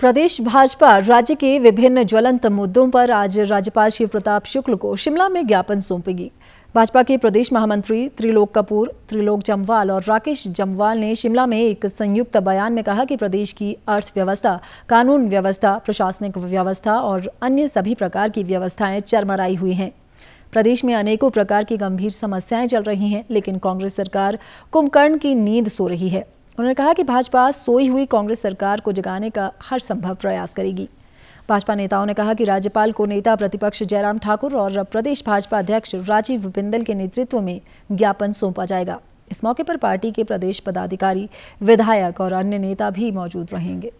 प्रदेश भाजपा राज्य के विभिन्न ज्वलंत मुद्दों पर आज राज्यपाल शिव प्रताप शुक्ल को शिमला में ज्ञापन सौंपेगी भाजपा के प्रदेश महामंत्री त्रिलोक कपूर त्रिलोक जम्वाल और राकेश जम्वाल ने शिमला में एक संयुक्त बयान में कहा कि प्रदेश की अर्थव्यवस्था कानून व्यवस्था प्रशासनिक व्यवस्था और अन्य सभी प्रकार की व्यवस्थाएं चरमराई हुई हैं प्रदेश में अनेकों प्रकार की गंभीर समस्याएं चल रही हैं लेकिन कांग्रेस सरकार कुंभकर्ण की नींद सो रही है उन्होंने कहा कि भाजपा सोई हुई कांग्रेस सरकार को जगाने का हर संभव प्रयास करेगी भाजपा नेताओं ने कहा कि राज्यपाल को नेता प्रतिपक्ष जयराम ठाकुर और प्रदेश भाजपा अध्यक्ष राजीव बिंदल के नेतृत्व में ज्ञापन सौंपा जाएगा इस मौके पर पार्टी के प्रदेश पदाधिकारी विधायक और अन्य नेता भी मौजूद रहेंगे